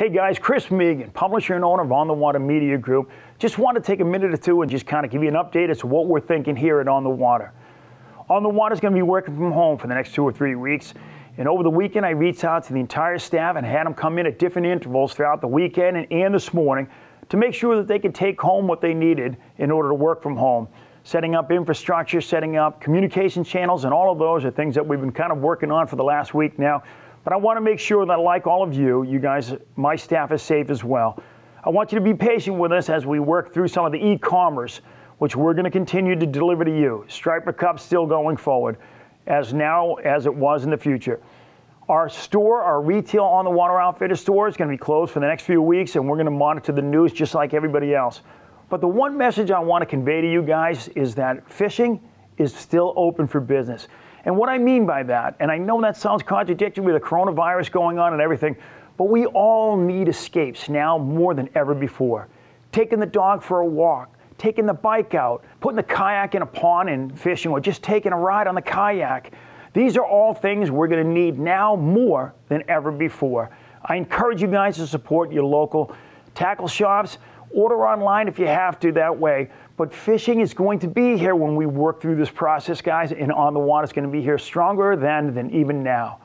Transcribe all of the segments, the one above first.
Hey guys, Chris Megan, publisher and owner of On the Water Media Group. Just want to take a minute or two and just kind of give you an update as to what we're thinking here at On the Water. On the Water is going to be working from home for the next two or three weeks. And over the weekend, I reached out to the entire staff and had them come in at different intervals throughout the weekend and, and this morning to make sure that they could take home what they needed in order to work from home. Setting up infrastructure, setting up communication channels, and all of those are things that we've been kind of working on for the last week now but I want to make sure that, like all of you, you guys, my staff is safe as well. I want you to be patient with us as we work through some of the e commerce, which we're going to continue to deliver to you. Striper Cup still going forward, as now as it was in the future. Our store, our retail on the water outfitter store is going to be closed for the next few weeks, and we're going to monitor the news just like everybody else. But the one message I want to convey to you guys is that fishing is still open for business. And what I mean by that, and I know that sounds contradictory with the coronavirus going on and everything, but we all need escapes now more than ever before. Taking the dog for a walk, taking the bike out, putting the kayak in a pond and fishing, or just taking a ride on the kayak. These are all things we're going to need now more than ever before. I encourage you guys to support your local tackle shops. Order online if you have to that way. But fishing is going to be here when we work through this process, guys, and on the water is going to be here stronger than than even now.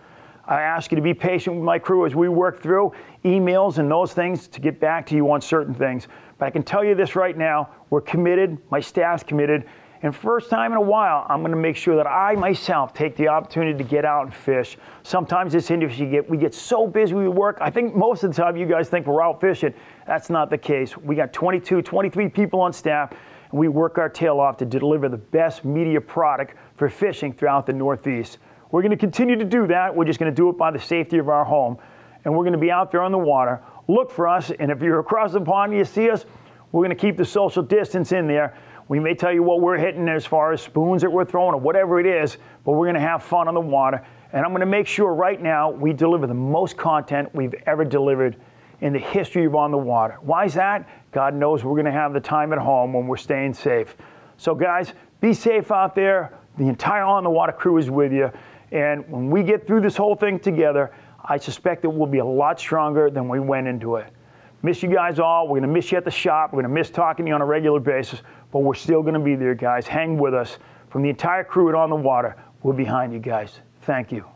I ask you to be patient with my crew as we work through emails and those things to get back to you on certain things. But I can tell you this right now we're committed, my staff's committed, and first time in a while, I'm going to make sure that I myself take the opportunity to get out and fish. Sometimes this industry get we get so busy with work. I think most of the time you guys think we're out fishing. That's not the case. We got 22, 23 people on staff, and we work our tail off to deliver the best media product for fishing throughout the Northeast. We're going to continue to do that. We're just going to do it by the safety of our home, and we're going to be out there on the water. Look for us, and if you're across the pond and you see us, we're going to keep the social distance in there we may tell you what we're hitting as far as spoons that we're throwing or whatever it is, but we're going to have fun on the water. And I'm going to make sure right now we deliver the most content we've ever delivered in the history of On the Water. Why is that? God knows we're going to have the time at home when we're staying safe. So, guys, be safe out there. The entire On the Water crew is with you. And when we get through this whole thing together, I suspect that we'll be a lot stronger than we went into it. Miss you guys all. We're going to miss you at the shop. We're going to miss talking to you on a regular basis but we're still going to be there, guys. Hang with us. From the entire crew at On the Water, we're behind you guys. Thank you.